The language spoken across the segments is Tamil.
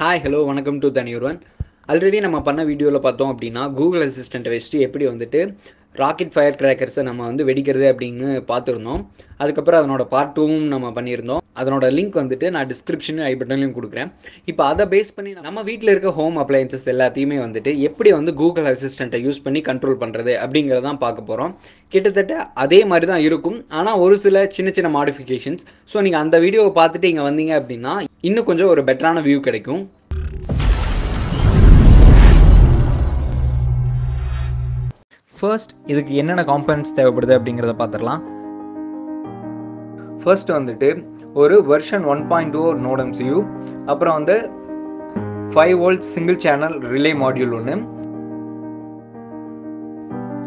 ஹாய் ஹலோ வணக்கம் டு தனியொருவன் ஆல்ரெடி நம்ம பண்ண வீடியோவில் பார்த்தோம் அப்படின்னா கூகுள் அசிஸ்டண்ட்டை வச்சுட்டு எப்படி வந்துட்டு ராக்கெட் ஃபயர் கிராக்கர்ஸை நம்ம வந்து வெடிக்கிறது அப்படின்னு பார்த்துருந்தோம் அதுக்கப்புறம் அதனோட பார்ட் டூவும் நம்ம பண்ணியிருந்தோம் அதனோட லிங்க் வந்துட்டு நான் டிஸ்கிரிப்ஷனும் ஐ பட்டன்லையும் கொடுக்குறேன் இப்போ அதை பேஸ் பண்ணி நம்ம வீட்டில் இருக்க ஹோம் அப்ளையன்சஸ் எல்லாத்தையுமே வந்துட்டு எப்படி வந்து கூகுள் அசிஸ்டண்ட்டை யூஸ் பண்ணி கண்ட்ரோல் பண்ணுறது அப்படிங்கிறதான் பார்க்க போகிறோம் கிட்டத்தட்ட அதே மாதிரி தான் இருக்கும் ஆனால் ஒரு சில சின்ன சின்ன மாடிஃபிகேஷன்ஸ் ஸோ நீங்கள் அந்த வீடியோவை பார்த்துட்டு இங்கே வந்தீங்க அப்படின்னா இன்னும் கொஞ்சம் ஒரு பெட்டரான வியூ கிடைக்கும் ஃபர்ஸ்ட் இதுக்கு என்னென்ன காம்பனன்ட்ஸ் தேவைப்படுது அப்படிங்கிறத பார்த்துடலாம் ஃபர்ஸ்ட் வந்துட்டு ஒரு வெர்ஷன் ஒன் பாயிண்ட் டூ ஒரு எம்சியூ அப்புறம் வந்து five volt single channel relay module ஒன்று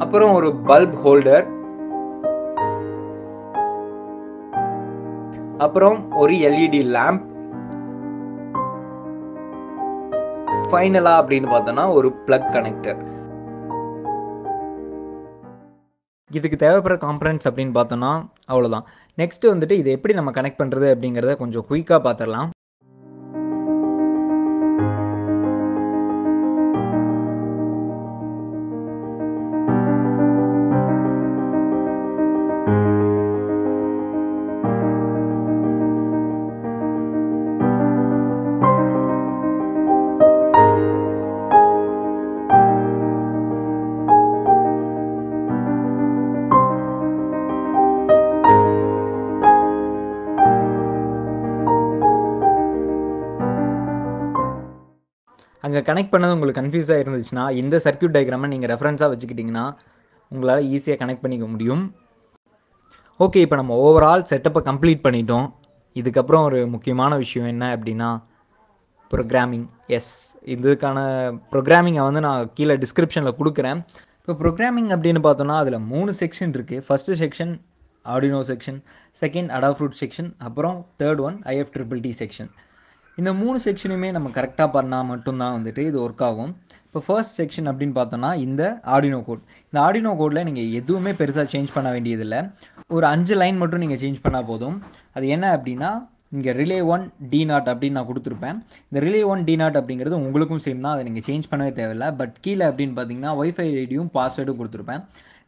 அப்புறம் ஒரு பல்ப் ஹோல்டர் அப்புறம் ஒரு எல்இடி லேம்ப் e ஃபைனலாக அப்படின்னு பார்த்தோன்னா ஒரு ப்ளக் கனெக்டர் இதுக்கு தேவைப்படுற காம்பனன்ஸ் அப்படின்னு பார்த்தோன்னா அவ்வளோதான் நெக்ஸ்ட்டு வந்துட்டு இதை எப்படி நம்ம கனெக்ட் பண்ணுறது அப்படிங்கிறத கொஞ்சம் குயிக்காக பார்த்துடலாம் நீங்கள் கனெக்ட் பண்ணது உங்களுக்கு கன்ஃபியூஸாக இருந்துச்சுன்னா இந்த சர்க்கியூட் டயக்ராமை நீங்கள் ரெஃபரன்ஸாக வச்சுக்கிட்டிங்கன்னா உங்களால் ஈஸியாக கனெக்ட் பண்ணிக்க முடியும் ஓகே இப்போ நம்ம ஓவரால் செட்டப்பை கம்ப்ளீட் பண்ணிட்டோம் இதுக்கப்புறம் ஒரு முக்கியமான விஷயம் என்ன அப்படின்னா ப்ரோக்ராமிங் எஸ் இதுக்கான ப்ரோக்ராமிங்கை வந்து நான் கீழே டிஸ்கிரிப்ஷனில் கொடுக்குறேன் இப்போ ப்ரோக்ராமிங் அப்படின்னு பார்த்தோன்னா அதில் மூணு செக்ஷன் இருக்குது first section Arduino section second Adafruit section அப்புறம் third one IF triple T section இந்த மூணு செக்ஷனுமே நம்ம கரெக்டாக பண்ணால் மட்டும்தான் வந்துட்டு இது ஒர்க் ஆகும் இப்போ ஃபர்ஸ்ட் செக்ஷன் அப்படின்னு பார்த்தோம்னா இந்த ஆடினோ கோட் இந்த ஆடினோ கோடில் நீங்கள் எதுவுமே பெருசாக சேஞ்ச் பண்ண வேண்டியதில்லை ஒரு அஞ்சு லைன் மட்டும் நீங்கள் சேஞ்ச் பண்ணால் போதும் அது என்ன அப்படின்னா இங்கே ரிலே ஒன் டி நாட் அப்படின்னு நான் கொடுத்துருப்பேன் இந்த ரிலே ஒன் டி நாட் அப்படிங்கிறது உங்களுக்கும் சேம் தான் அதை நீங்கள் சேஞ்ச் பண்ணவே தேவையில்லை பட் கீழே அப்படின்னு பார்த்தீங்கன்னா ஒய்ஃபை ஐடியும் பாஸ்வேர்டும் கொடுத்துருப்பேன்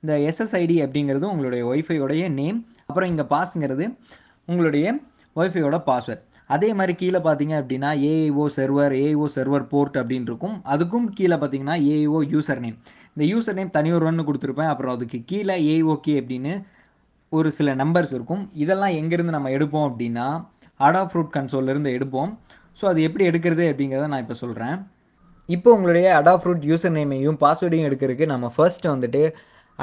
இந்த எஸ்எஸ்ஐடி அப்படிங்கிறது உங்களுடைய ஒய்ஃபையோடைய நேம் அப்புறம் இங்கே பாஸ்ங்கிறது உங்களுடைய ஒய்ஃபையோட பாஸ்வேர்ட் அதே மாதிரி கீழே பார்த்தீங்க அப்படின்னா AIO server AIO server port அப்படின்னு இருக்கும் அதுக்கும் கீழே பார்த்தீங்கன்னா ஏஐஓ யூசர் நேம் இந்த யூசர் நேம் தனி தனியொருவன் கொடுத்துருப்பேன் அப்புறம் அதுக்கு கீழே ஏஐஓ கே அப்படின்னு ஒரு சில நம்பர்ஸ் இருக்கும் இதெல்லாம் எங்கேருந்து நம்ம எடுப்போம் அப்படின்னா ஆடா ஃப்ரூட் கன்சோல்லேருந்து எடுப்போம் ஸோ அது எப்படி எடுக்கிறது அப்படிங்கிறத நான் இப்போ சொல்கிறேன் இப்போ உங்களுடைய அடாஃப்ரூட் யூசர் நேமையும் பாஸ்வேர்டையும் எடுக்கிறதுக்கு நம்ம ஃபர்ஸ்ட்டு வந்துட்டு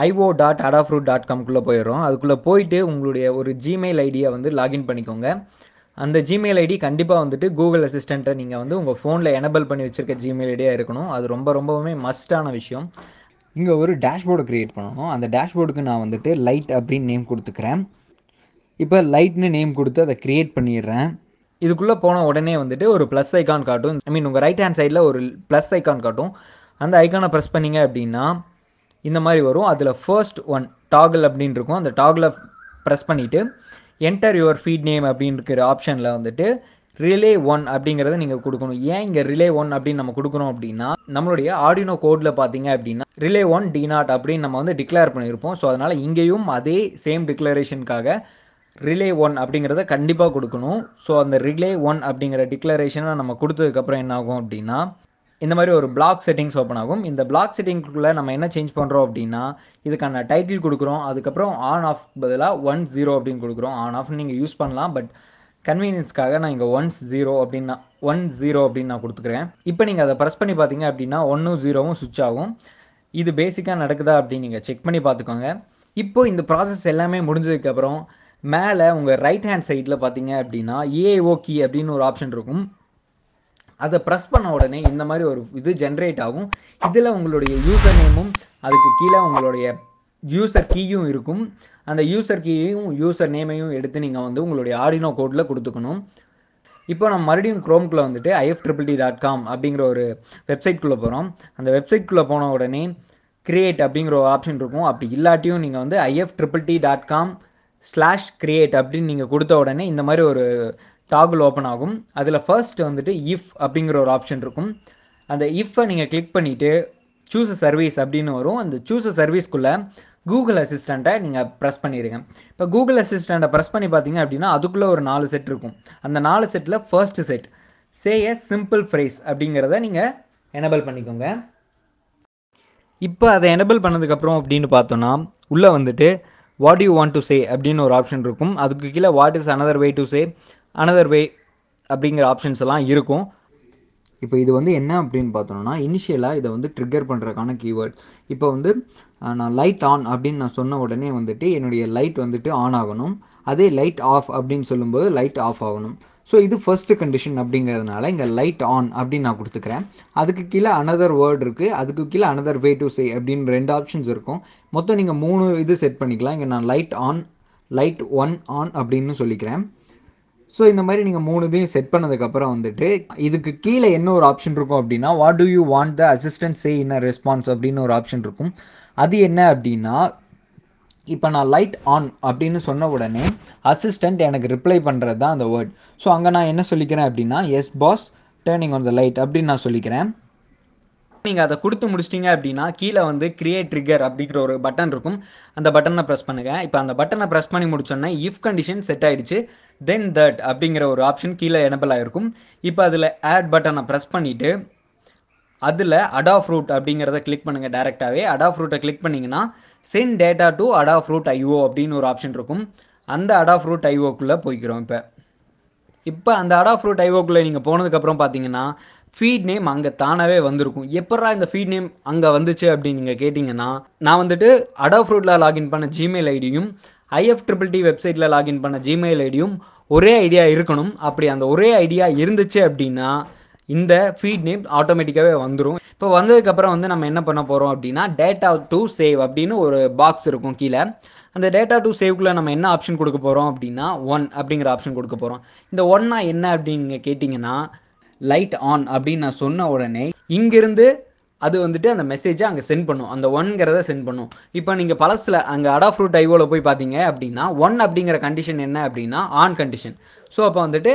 ஐஓ டாட் அடாஃப்ரூட் டாட் காம்குள்ளே போயிடுறோம் அதுக்குள்ளே போயிட்டு உங்களுடைய ஒரு ஜிமெயில் ஐடியை வந்து லாகின் பண்ணிக்கோங்க அந்த ஜிமெயில் ஐடி கண்டிப்பாக வந்துட்டு கூகுள் அசிஸ்டண்ட்டை நீங்கள் வந்து உங்கள் ஃபோனில் எனபிள் பண்ணி வச்சுருக்க ஜிமெயில் ஐடியாக இருக்கணும் அது ரொம்ப ரொம்பவுமே மஸ்டான விஷயம் இங்கே ஒரு டேஷ்போர்டை க்ரியேட் பண்ணணும் அந்த டேஷ்போர்டுக்கு நான் வந்துட்டு லைட் அப்படின்னு நேம் கொடுத்துக்கிறேன் இப்போ லைட்னு நேம் கொடுத்து அதை க்ரியேட் பண்ணிடுறேன் இதுக்குள்ளே போன உடனே வந்துட்டு ஒரு ப்ளஸ் ஐக்கான் காட்டும் ஐ மீன் உங்கள் ரைட் ஹேண்ட் சைடில் ஒரு ப்ளஸ் ஐக்கான் காட்டும் அந்த ஐக்கானை ப்ரெஸ் பண்ணிங்க அப்படின்னா இந்த மாதிரி வரும் அதில் ஃபர்ஸ்ட் ஒன் டாகல் அப்படின்னு இருக்கும் அந்த டாகில் ப்ரெஸ் பண்ணிவிட்டு என்டர் யுவர் ஃபீட் நேம் அப்படின்னு இருக்கிற ஆப்ஷனில் வந்துட்டு ரிலே ஒன் அப்படிங்கிறத நீங்கள் கொடுக்கணும் ஏன் இங்கே ரிலே ஒன் அப்படின்னு நம்ம கொடுக்குறோம் அப்படின்னா நம்மளுடைய ஆடினோ கோடில் பார்த்தீங்க அப்படின்னா ரிலே ஒன் டி நாட் அப்படின்னு நம்ம வந்து டிக்ளேர் பண்ணியிருப்போம் ஸோ அதனால் இங்கேயும் அதே சேம் டிக்ளரேஷனுக்காக ரிலே ஒன் அப்படிங்கிறத கண்டிப்பாக கொடுக்கணும் ஸோ அந்த ரிலே ஒன் அப்படிங்கிற டிக்ளரேஷனை நம்ம கொடுத்ததுக்கப்புறம் என்ன ஆகும் அப்படின்னா இந்த மாதிரி ஒரு பிளாக் செட்டிங்ஸ் ஓப்பன் ஆகும் இந்த பிளாக் செட்டிங்குள்ளே நம்ம என்ன சேஞ்ச் பண்ணுறோம் அப்படின்னா இதுக்கான டைட்டில் கொடுக்குறோம் அதுக்கப்புறம் ஆன் ஆஃப் பதிலாக ஒன் ஜீரோ அப்படின்னு கொடுக்குறோம் ஆன் ஆஃப் நீங்கள் யூஸ் பண்ணலாம் பட் கன்வீனியன்ஸ்க்காக நான் இங்கே ஒன்ஸ் ஜீரோ அப்படின்னா ஒன் ஜீரோ அப்படின்னு நான் கொடுத்துக்கிறேன் இப்போ நீங்கள் அதை ப்ரெஸ் பண்ணி பார்த்தீங்க அப்படின்னா ஒன்றும் ஜீரோவும் சுவிச் ஆகும் இது பேசிக்காக நடக்குதா அப்படின்னு நீங்கள் செக் பண்ணி பார்த்துக்கோங்க இப்போது இந்த ப்ராசஸ் எல்லாமே முடிஞ்சதுக்கப்புறம் மேலே உங்கள் ரைட் ஹேண்ட் சைடில் பார்த்தீங்க அப்படின்னா ஏஓகி அப்படின்னு ஒரு ஆப்ஷன் இருக்கும் அதை ப்ரெஸ் பண்ண உடனே இந்த மாதிரி ஒரு இது ஜென்ரேட் ஆகும் இதில் உங்களுடைய யூசர் நேமும் அதுக்கு கீழே உங்களுடைய யூசர் கீயும் இருக்கும் அந்த யூசர் கீயையும் யூசர் நேமையும் எடுத்து நீங்கள் வந்து உங்களுடைய ஆடினோ கோடில் கொடுத்துக்கணும் இப்போ நம்ம மறுபடியும் குரோம்குள்ளே வந்துட்டு IF triple T dot com அப்படிங்கிற ஒரு வெப்சைட்குள்ளே போகிறோம் அந்த வெப்சைட்குள்ளே போன உடனே கிரியேட் அப்படிங்கிற ஒரு ஆப்ஷன் இருக்கும் அப்படி இல்லாட்டியும் நீங்கள் வந்து IF triple T dot com slash create அப்படின்னு நீங்கள் கொடுத்த உடனே இந்த மாதிரி ஒரு டாகுல் ஓப்பன் ஆகும் அதில் ஃபர்ஸ்ட் வந்துட்டு இஃப் அப்படிங்கிற ஒரு ஆப்ஷன் இருக்கும் அந்த இஃப்பை நீங்கள் கிளிக் பண்ணிவிட்டு சூஸ் அ சர்வீஸ் அப்படின்னு வரும் அந்த சூஸ் அ சர்வீஸ்க்குள்ளே கூகுள் அசிஸ்டண்ட்டை நீங்கள் ப்ரெஸ் பண்ணிடுங்க இப்போ கூகுள் அசிஸ்டண்ட்டை ப்ரெஸ் பண்ணி பார்த்தீங்க அப்படின்னா அதுக்குள்ளே ஒரு நாலு செட் இருக்கும் அந்த நாலு செட்டில் first set say a simple phrase அப்படிங்கிறத நீங்கள் எனபிள் பண்ணிக்கோங்க இப்போ அதை எனபிள் பண்ணதுக்கப்புறம் அப்படின்னு பார்த்தோன்னா உள்ளே வந்துட்டு what you want to say அப்படின்னு ஒரு ஆப்ஷன் இருக்கும் அதுக்கு கீழே what is another way to say another way அப்படிங்கிற ஆப்ஷன்ஸ் எல்லாம் இருக்கும் இப்போ இது வந்து என்ன அப்படின்னு பார்த்தோம்னா இனிஷியலாக இதை வந்து ட்ரிகர் பண்ணுறதுக்கான கீவேர்ட் இப்போ வந்து நான் லைட் ஆன் அப்படின்னு நான் சொன்ன உடனே வந்துட்டு என்னுடைய லைட் வந்துட்டு ஆன் ஆகணும் அதே லைட் ஆஃப் அப்படின்னு சொல்லும்போது லைட் ஆஃப் ஆகணும் ஸோ இது ஃபர்ஸ்ட் கண்டிஷன் அப்படிங்கிறதுனால இங்கே லைட் ஆன் அப்படின்னு நான் கொடுத்துக்கிறேன் அதுக்கு கீழே அனதர் வேர்ட் இருக்குது அதுக்கு கீழே அனதர் வே டு சே அப்படின்னு ரெண்டு ஆப்ஷன்ஸ் இருக்கும் மொத்தம் நீங்கள் மூணு இது செட் பண்ணிக்கலாம் இங்கே நான் light on light one on அப்படின்னு சொல்லிக்கிறேன் ஸோ இந்த மாதிரி நீங்கள் மூணு இதையும் செட் பண்ணதுக்கப்புறம் வந்துட்டு இதுக்கு கீழே என்ன ஒரு ஆப்ஷன் இருக்கும் அப்படின்னா what do you want the assistant say in response அப்படின்னு ஒரு ஆப்ஷன் இருக்கும் அது என்ன அப்படின்னா இப்போ நான் லைட் ஆன் அப்படின்னு சொன்ன உடனே அசிஸ்டண்ட் எனக்கு ரிப்ளை பண்ணுறது தான் அந்த வேர்ட் ஸோ அங்கே நான் என்ன சொல்லிக்கிறேன் அப்படின்னா yes boss turning on the light அப்படின்னு நான் சொல்லிக்கிறேன் நீங்கள் அதை கொடுத்து முடிச்சிட்டிங்க அப்படின்னா கீழே வந்து கிரியேட் ட்ரிகர் அப்படிங்கிற ஒரு பட்டன் இருக்கும் அந்த பட்டனை ப்ரெஸ் பண்ணுங்கள் இப்போ அந்த பட்டனை ப்ரெஸ் பண்ணி முடிச்சோன்னே இஃப் கண்டிஷன் செட் ஆகிடுச்சு தென் தட் அப்படிங்கிற ஒரு ஆப்ஷன் கீழே எனபிள் ஆகிருக்கும் இப்போ அதில் ஆட் பட்டனை ப்ரெஸ் பண்ணிவிட்டு அதில் அடாஃப் ரூட் அப்படிங்கிறத கிளிக் பண்ணுங்கள் டேரெக்டாகவே அடாஃப் ரூட்டை கிளிக் பண்ணிங்கன்னா send data to Adafruit IO அப்படின்னு ஒரு ஆப்ஷன் இருக்கும் அந்த அடாஃப் ரூட் ஐஓக்குள்ளே போய்க்கிறோம் இப்போ இப்போ அந்த அடா ஃப்ரூட் ஐவோக்குள்ளே நீங்கள் போனதுக்கப்புறம் பார்த்தீங்கன்னா ஃபீட் நேம் அங்கே தானாகவே வந்திருக்கும் எப்படா இந்த ஃபீட் நேம் அங்கே வந்துச்சு அப்படின்னு நீங்கள் கேட்டிங்கன்னா நான் வந்துட்டு அடா ஃப்ரூட்டில் லாகின் பண்ண ஜிமெயில் ஐடியும் ஐஎஃப் ட்ரிபிள் டி வெப்சைட்டில் லாகின் பண்ண ஜிமெயில் ஐடியும் ஒரே ஐடியா இருக்கணும் அப்படி அந்த ஒரே ஐடியா இருந்துச்சு அப்படின்னா இந்த ஃபீட் நேம் ஆட்டோமேட்டிக்காகவே வந்துடும் இப்போ வந்ததுக்கப்புறம் வந்து நம்ம என்ன பண்ண போகிறோம் அப்படின்னா டேட்டா டு சேவ் அப்படின்னு ஒரு பாக்ஸ் இருக்கும் கீழே அந்த டேட்டா டு சேவ்க்குள்ளே நம்ம என்ன ஆப்ஷன் கொடுக்க போகிறோம் அப்படின்னா ஒன் அப்படிங்கிற ஆப்ஷன் கொடுக்க போகிறோம் இந்த ஒன்னா என்ன அப்படிங்க கேட்டிங்கன்னா லைட் ஆன் அப்படின்னு நான் சொன்ன உடனே இங்கேருந்து அது வந்துட்டு அந்த மெசேஜை அங்கே சென்ட் பண்ணும் அந்த ஒன்ங்கிறத சென்ட் பண்ணும் இப்போ நீங்கள் பழசில் அங்கே ஃப்ரூட் ஐவோவில் போய் பார்த்தீங்க அப்படின்னா ஒன் அப்படிங்கிற கண்டிஷன் என்ன அப்படின்னா ஆன் கண்டிஷன் ஸோ அப்போ வந்துட்டு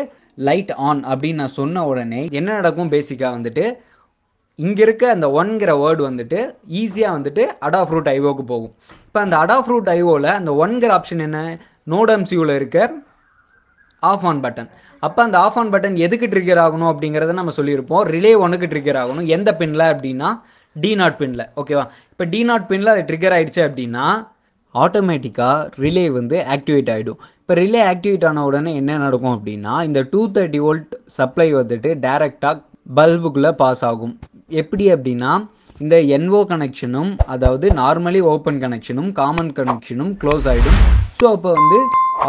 லைட் ஆன் அப்படின்னு நான் சொன்ன உடனே என்ன நடக்கும் பேசிக்காக வந்துட்டு இங்கே இருக்க அந்த ஒன்கிற வேர்டு வந்துட்டு ஈஸியாக வந்துட்டு அடாஃப்ரூட் ஐவோக்கு ஐஓக்கு போகும் இப்போ அந்த அடா ஃப்ரூட் ஐஓவில் அந்த ஒன்கிற ஆப்ஷன் என்ன நோடம்சியூவில் இருக்க ஆஃப் ஆன் பட்டன் அப்போ அந்த ஆஃப் ஆன் பட்டன் எதுக்கு ட்ரிக்கர் ஆகணும் அப்படிங்கிறத நம்ம சொல்லியிருப்போம் ரிலே ஒன்றுக்கு ட்ரிக்கர் ஆகணும் எந்த பின்னில் அப்படின்னா டி நாட் பின்னில் ஓகேவா இப்போ டி நாட் பின்னில் அது ட்ரிக்கர் ஆகிடுச்சு அப்படின்னா ஆட்டோமேட்டிக்காக ரிலே வந்து ஆக்டிவேட் ஆகிடும் இப்போ ரிலே ஆக்டிவேட் ஆன உடனே என்ன நடக்கும் அப்படின்னா இந்த டூ தேர்ட்டி வோல்ட் சப்ளை வந்துட்டு டேரெக்டாக பல்புக்குள்ளே பாஸ் ஆகும் எப்படி அப்படின்னா இந்த என்ஓ கனெக்ஷனும் அதாவது நார்மலி ஓப்பன் கனெக்ஷனும் காமன் கனெக்ஷனும் க்ளோஸ் ஆகிடும் ஸோ அப்போ வந்து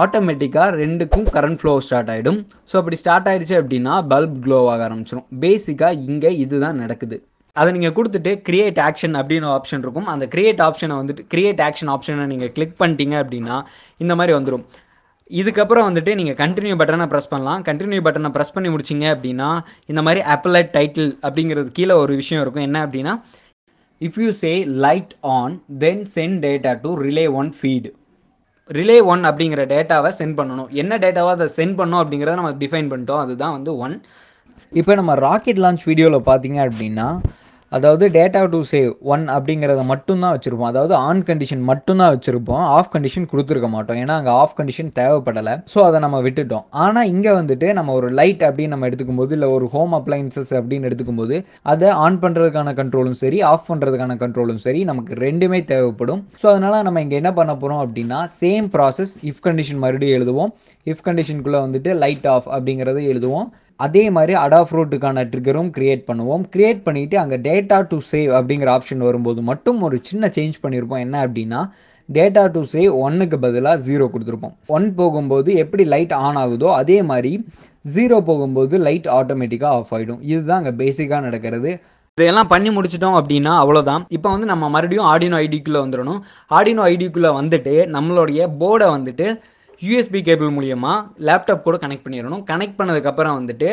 ஆட்டோமேட்டிக்காக ரெண்டுக்கும் கரண்ட் ஃப்ளோ ஸ்டார்ட் ஆகிடும் ஸோ அப்படி ஸ்டார்ட் ஆகிடுச்சு அப்படின்னா பல்ப் க்ளோ ஆக ஆரம்பிச்சிடும் பேசிக்காக இங்கே இதுதான் நடக்குது அதை நீங்கள் கொடுத்துட்டு கிரியேட் ஆக்ஷன் அப்படின்னு ஆப்ஷன் இருக்கும் அந்த கிரியேட் ஆப்ஷனை வந்துட்டு கிரியேட் ஆக்ஷன் ஆப்ஷனை நீங்கள் கிளிக் பண்ணிட்டீங்க அப்படின்னா இந்த மாதிரி வந்துடும் இதுக்கப்புறம் வந்துட்டு நீங்கள் கண்டினியூ பட்டனை ப்ரெஸ் பண்ணலாம் கண்டினியூ பட்டனை ப்ரெஸ் பண்ணி முடிச்சிங்க அப்படின்னா இந்த மாதிரி அப்பலட் டைட்டில் அப்படிங்கிறது கீழே ஒரு விஷயம் இருக்கும் என்ன அப்படின்னா if you say light on then send data to relay one feed relay one அப்படிங்கிற டேட்டாவை சென்ட் பண்ணணும் என்ன டேட்டாவை அதை சென்ட் பண்ணோம் அப்படிங்கிறத நம்ம டிஃபைன் பண்ணிட்டோம் அதுதான் வந்து ஒன் இப்போ நம்ம ராக்கெட் லான்ச் வீடியோவில் பார்த்தீங்க அப்படின்னா அதாவது டேட்டா டு சேவ் ஒன் அப்படிங்கிறத மட்டும்தான் வச்சுருப்போம் அதாவது ஆன் கண்டிஷன் மட்டும்தான் வச்சுருப்போம் ஆஃப் கண்டிஷன் கொடுத்துருக்க மாட்டோம் ஏன்னா அங்கே ஆஃப் கண்டிஷன் தேவைப்படலை ஸோ அதை நம்ம விட்டுட்டோம் ஆனால் இங்கே வந்துட்டு நம்ம ஒரு லைட் அப்படின்னு நம்ம எடுத்துக்கும்போது இல்லை ஒரு ஹோம் அப்ளைன்சஸ் அப்படின்னு எடுத்துக்கும்போது அதை ஆன் பண்ணுறதுக்கான கண்ட்ரோலும் சரி ஆஃப் பண்ணுறதுக்கான கண்ட்ரோலும் சரி நமக்கு ரெண்டுமே தேவைப்படும் ஸோ அதனால் நம்ம இங்கே என்ன பண்ண போகிறோம் அப்படின்னா சேம் ப்ராசஸ் இஃப் கண்டிஷன் மறுபடியும் எழுதுவோம் இஃப் கண்டிஷனுக்குள்ளே வந்துட்டு லைட் ஆஃப் அப்படிங்கிறத எழுதுவோம் அதே மாதிரி அடாஃப் ரூட்டுக்கான ட்ரிகரும் க்ரியேட் பண்ணுவோம் க்ரியேட் பண்ணிவிட்டு அங்கே டேட்டா டு சேவ் அப்படிங்கிற ஆப்ஷன் வரும்போது மட்டும் ஒரு சின்ன சேஞ்ச் பண்ணியிருப்போம் என்ன அப்படின்னா டேட்டா டு சேவ் ஒன்னுக்கு பதிலாக ஜீரோ கொடுத்துருப்போம் ஒன் போகும்போது எப்படி லைட் ஆன் ஆகுதோ அதே மாதிரி ஜீரோ போகும்போது லைட் ஆட்டோமேட்டிக்காக ஆஃப் ஆகிடும் இதுதான் அங்கே பேசிக்காக நடக்கிறது இதையெல்லாம் பண்ணி முடிச்சிட்டோம் அப்படின்னா அவ்வளோதான் இப்போ வந்து நம்ம மறுபடியும் ஆடினோ ஐடிக்குள்ளே வந்துடணும் ஆடினோ ஐடிக்குள்ளே வந்துட்டு நம்மளுடைய போர்டை வந்துட்டு யூஎஸ்பி கேபிள் மூலியமாக லேப்டாப் கூட கனெக்ட் பண்ணிடணும் கனெக்ட் பண்ணதுக்கப்புறம் வந்துட்டு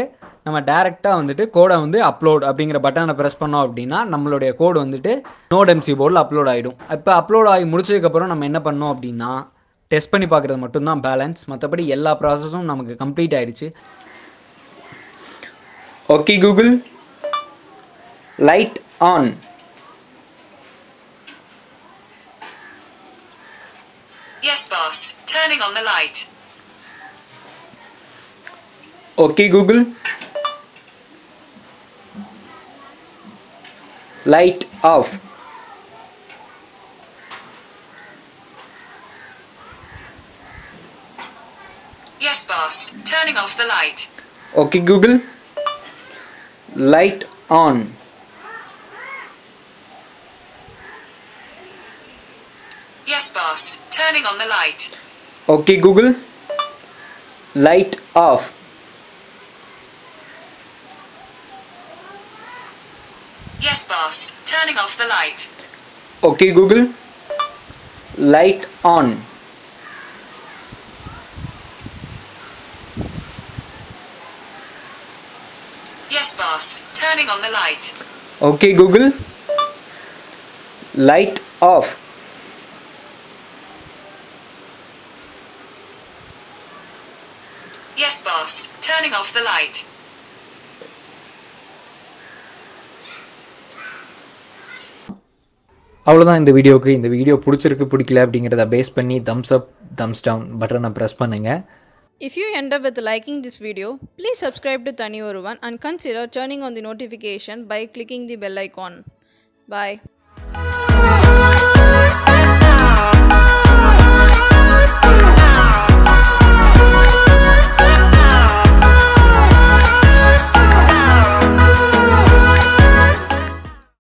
நம்ம டேரெக்டாக வந்துட்டு கோடை வந்து அப்லோட் அப்படிங்கிற பட்டனை ப்ரெஸ் பண்ணோம் அப்படின்னா நம்மளுடைய கோடு வந்துட்டு நோட் எம்சி போர்டில் அப்லோட் ஆகிடும் இப்போ அப்லோட் ஆகி முடிச்சதுக்கப்புறம் நம்ம என்ன பண்ணோம் அப்படின்னா டெஸ்ட் பண்ணி பார்க்குறது மட்டும்தான் பேலன்ஸ் மற்றபடி எல்லா ப்ராசஸும் நமக்கு கம்ப்ளீட் ஆகிடுச்சு okay Google light on turning on the light. Okay, Google. Light off. Yes, boss. Turning off the light. Okay, Google. Light on. Yes, boss. Turning on the light okay Google light off yes boss turning off the light okay Google light on yes boss turning on the light okay Google light off turning off the light. அவ்வளோதான் இந்த வீடியோவுக்கு இந்த வீடியோ பிடிச்சிருக்கு பிடிக்கல அப்படிங்கிறத பேஸ் பண்ணி தம்ஸ் அப் தம்ஸ் டவுன் பட்டனை ப்ரெஸ் பண்ணுங்க if you end with liking this video please subscribe to Thaniyoruvan and consider turning on the notification by clicking the bell icon bye